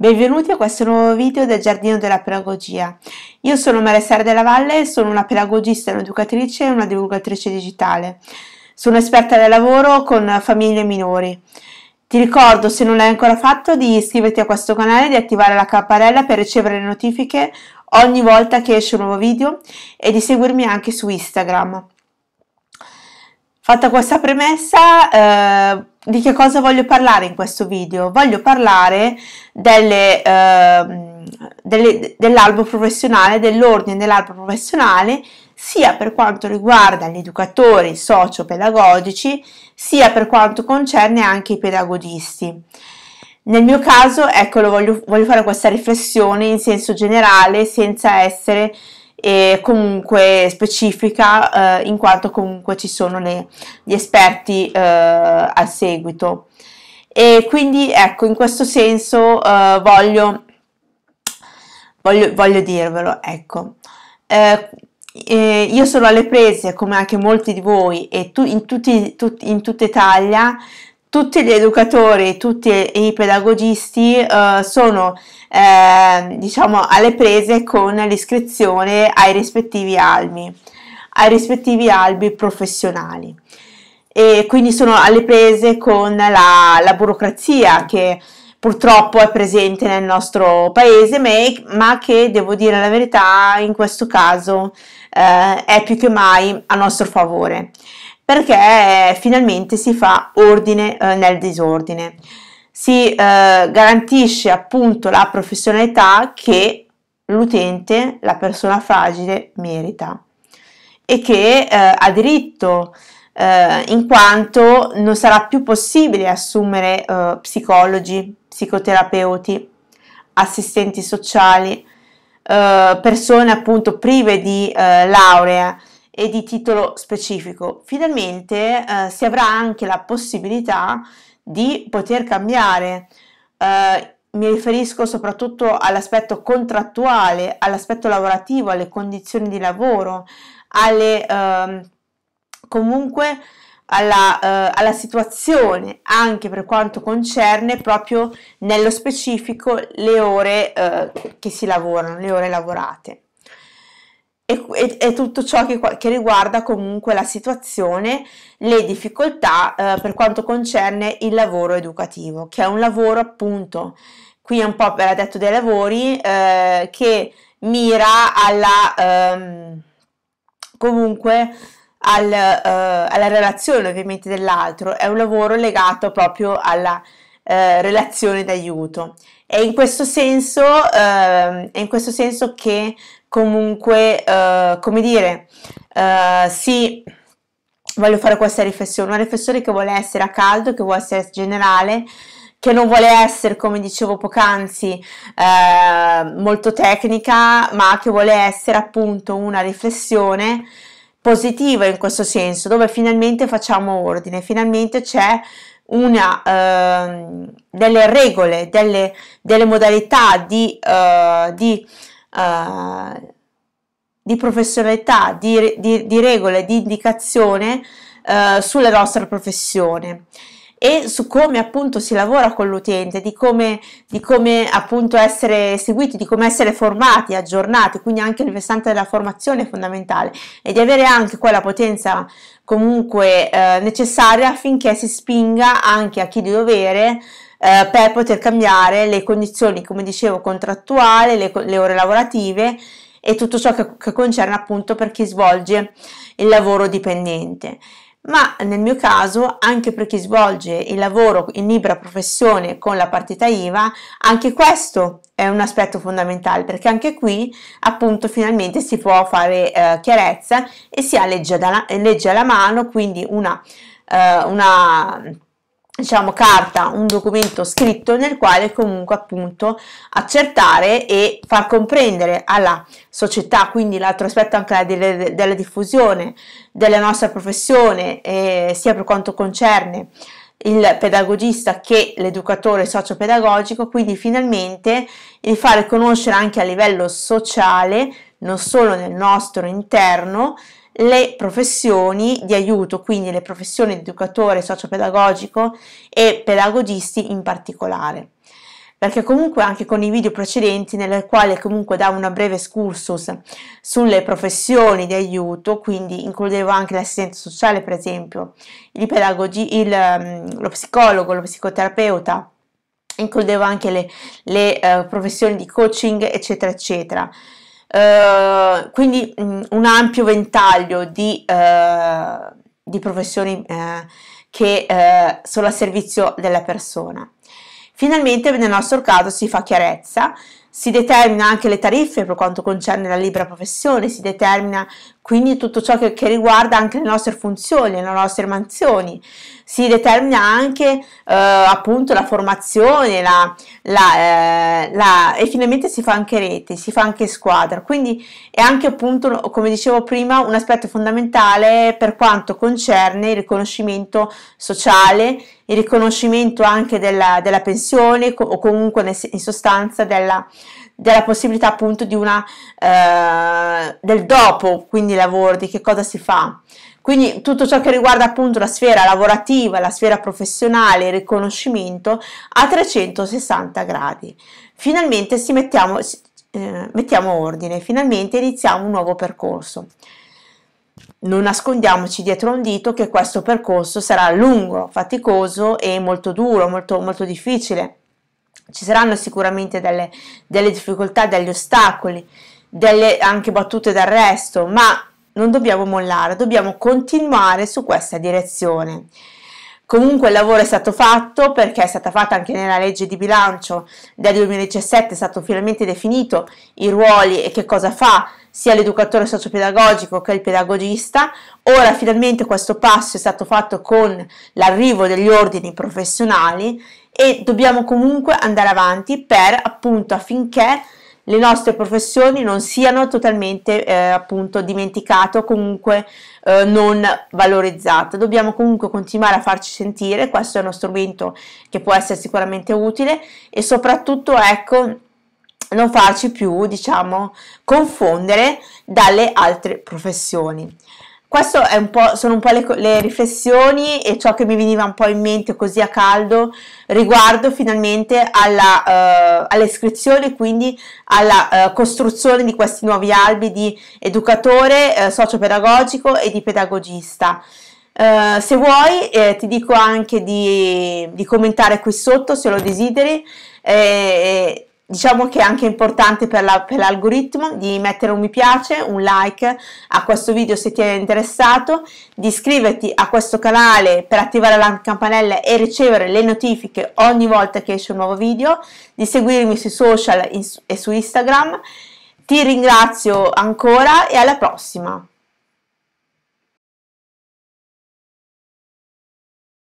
Benvenuti a questo nuovo video del Giardino della Pedagogia. Io sono Maria Sara della Valle, sono una pedagogista, un'educatrice e una divulgatrice digitale. Sono esperta del lavoro con famiglie minori. Ti ricordo, se non l'hai ancora fatto, di iscriverti a questo canale e di attivare la campanella per ricevere le notifiche ogni volta che esce un nuovo video e di seguirmi anche su Instagram. Fatta questa premessa, eh, di che cosa voglio parlare in questo video? Voglio parlare delle, eh, delle, dell'albo professionale, dell'ordine dell'albo professionale, sia per quanto riguarda gli educatori socio-pedagogici, sia per quanto concerne anche i pedagogisti. Nel mio caso, ecco, voglio, voglio fare questa riflessione in senso generale, senza essere e comunque specifica eh, in quanto comunque ci sono le, gli esperti eh, a seguito e quindi ecco in questo senso eh, voglio, voglio, voglio, dirvelo ecco eh, io sono alle prese come anche molti di voi e tu, in, tutti, tut, in tutta Italia tutti gli educatori, tutti i pedagogisti eh, sono eh, diciamo alle prese con l'iscrizione ai rispettivi albi, ai rispettivi albi professionali. E quindi sono alle prese con la, la burocrazia che purtroppo è presente nel nostro paese, ma che devo dire la verità in questo caso eh, è più che mai a nostro favore perché eh, finalmente si fa ordine eh, nel disordine, si eh, garantisce appunto la professionalità che l'utente, la persona fragile, merita e che eh, ha diritto eh, in quanto non sarà più possibile assumere eh, psicologi, psicoterapeuti, assistenti sociali, persone appunto prive di laurea e di titolo specifico. Finalmente eh, si avrà anche la possibilità di poter cambiare. Eh, mi riferisco soprattutto all'aspetto contrattuale, all'aspetto lavorativo, alle condizioni di lavoro, alle, eh, comunque alla, eh, alla, situazione anche per quanto concerne proprio nello specifico le ore eh, che si lavorano, le ore lavorate e, e, e tutto ciò che, che, riguarda comunque la situazione, le difficoltà eh, per quanto concerne il lavoro educativo, che è un lavoro appunto, qui è un po' per detto dei lavori, eh, che mira alla ehm, comunque al, eh, alla relazione ovviamente dell'altro, è un lavoro legato proprio alla eh, relazione d'aiuto. È in questo senso, eh, è in questo senso che comunque, eh, come dire, eh, sì, voglio fare questa riflessione, una riflessione che vuole essere a caldo, che vuole essere generale, che non vuole essere, come dicevo poc'anzi, eh, molto tecnica, ma che vuole essere appunto una riflessione positiva in questo senso, dove finalmente facciamo ordine, finalmente c'è una, eh, delle regole, delle, delle modalità di, eh, di, eh, di professionalità, di, di, regole, di indicazione eh, sulla nostra professione e su come appunto si lavora con l'utente, di come, di come appunto essere seguiti, di come essere formati, aggiornati, quindi anche il versante della formazione è fondamentale e di avere anche quella potenza comunque eh, necessaria affinché si spinga anche a chi di dovere eh, per poter cambiare le condizioni, come dicevo, contrattuali, le, le ore lavorative e tutto ciò che, che concerne appunto per chi svolge il lavoro dipendente ma nel mio caso anche per chi svolge il lavoro in libera professione con la partita IVA, anche questo è un aspetto fondamentale perché anche qui appunto finalmente si può fare eh, chiarezza e si ha legge, da, legge alla mano, quindi una, eh, una diciamo carta, un documento scritto nel quale comunque appunto accertare e far comprendere alla società, quindi l'altro aspetto anche della, della diffusione della nostra professione, eh, sia per quanto concerne il pedagogista che l'educatore sociopedagogico, quindi finalmente il fare conoscere anche a livello sociale, non solo nel nostro interno, le professioni di aiuto, quindi le professioni di educatore sociopedagogico e pedagogisti in particolare. Perché comunque anche con i video precedenti, nel quale comunque davo una breve excursus sulle professioni di aiuto, quindi includevo anche l'assistenza sociale, per esempio, il pedagogi, mm, il, lo psicologo, lo psicoterapeuta, includevo anche le, le uh, professioni di coaching, eccetera, eccetera. Eh, quindi mh, mm, un ampio ventaglio di, uh, di professioni uh, che sono a servizio della persona. Finalmente nel nostro caso si fa chiarezza si determina anche le tariffe per quanto concerne la libera professione, si determina quindi tutto ciò che, che riguarda anche le nostre funzioni, le nostre mansioni, si determina anche eh, appunto la formazione la, la, eh, la, e finalmente si fa anche rete, si fa anche squadra, quindi è anche appunto come dicevo prima un aspetto fondamentale per quanto concerne il riconoscimento sociale il riconoscimento anche della, della pensione o comunque in sostanza della, della possibilità appunto di una, eh, del dopo, quindi lavoro, di che cosa si fa. Quindi tutto ciò che riguarda appunto la sfera lavorativa, la sfera professionale, il riconoscimento a 360 gradi. Finalmente si mettiamo, eh, mettiamo ordine, finalmente iniziamo un nuovo percorso non nascondiamoci dietro un dito che questo percorso sarà lungo, faticoso e molto duro, molto, molto difficile. Ci saranno sicuramente delle, delle difficoltà, degli ostacoli, delle anche battute d'arresto, ma non dobbiamo mollare, dobbiamo continuare su questa direzione. Comunque il lavoro è stato fatto perché è stata fatta anche nella legge di bilancio del 2017, è stato finalmente definito i ruoli e che cosa fa sia l'educatore sociopedagogico che il pedagogista. Ora finalmente questo passo è stato fatto con l'arrivo degli ordini professionali e dobbiamo comunque andare avanti per appunto affinché le nostre professioni non siano totalmente eh, appunto dimenticate o comunque eh, non valorizzate. Dobbiamo comunque continuare a farci sentire, questo è uno strumento che può essere sicuramente utile e soprattutto ecco non farci più diciamo confondere dalle altre professioni questo è un po', sono un po' le, le, riflessioni e ciò che mi veniva un po' in mente così a caldo riguardo finalmente alla, uh, eh, all'iscrizione, quindi alla uh, costruzione di questi nuovi albi di educatore, uh, sociopedagogico e di pedagogista. Uh, se vuoi eh, ti dico anche di, di, commentare qui sotto se lo desideri. Eh, diciamo che è anche importante per, la, per, l'algoritmo di mettere un mi piace, un like a questo video se ti è interessato, di iscriverti a questo canale per attivare la campanella e ricevere le notifiche ogni volta che esce un nuovo video, di seguirmi sui social e su Instagram. Ti ringrazio ancora e alla prossima!